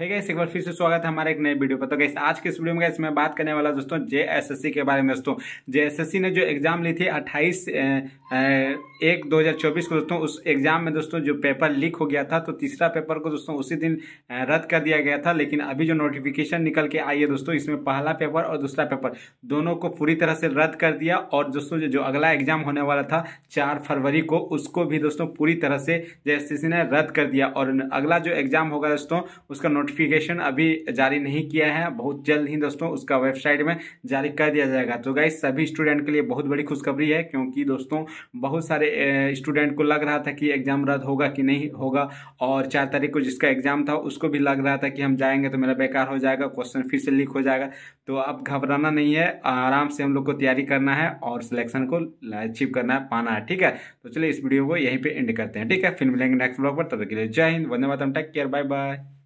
है गैस एक बार फिर से स्वागत है हमारे एक नए वीडियो पर तो गैस आज के इस वीडियो में गैस मैं बात करने वाला दोस्तों जे के बारे में दोस्तों जे ने जो एग्ज़ाम ली थी 28 एक 2024 को दोस्तों उस एग्ज़ाम में दोस्तों जो पेपर लीक हो गया था तो तीसरा पेपर को दोस्तों उसी दिन रद्द कर दिया गया था लेकिन अभी जो नोटिफिकेशन निकल के आई है दोस्तों इसमें पहला पेपर और दूसरा पेपर दोनों को पूरी तरह से रद्द कर दिया और दोस्तों जो अगला एग्ज़ाम होने वाला था चार फरवरी को उसको भी दोस्तों पूरी तरह से जे ने रद्द कर दिया और अगला जो एग्ज़ाम होगा दोस्तों उसका नोटिफिकेशन अभी जारी नहीं किया है बहुत जल्द ही दोस्तों उसका वेबसाइट में जारी कर दिया जाएगा तो गाइस सभी स्टूडेंट के लिए बहुत बड़ी खुशखबरी है क्योंकि दोस्तों बहुत सारे स्टूडेंट को लग रहा था कि एग्ज़ाम रद्द होगा कि नहीं होगा और चार तारीख को जिसका एग्ज़ाम था उसको भी लग रहा था कि हम जाएंगे तो मेरा बेकार हो जाएगा क्वेश्चन फिर से लीक हो जाएगा तो अब घबराना नहीं है आराम से हम लोग को तैयारी करना है और सिलेक्शन को अचीव करना है पाना है ठीक है तो चलिए इस वीडियो को यहीं पे एंड करते हैं ठीक है फिर मिलेंगे नेक्स्ट ब्लॉग पर तब तक के लिए जय हिंद वंदे हम टेक केयर बाय बाय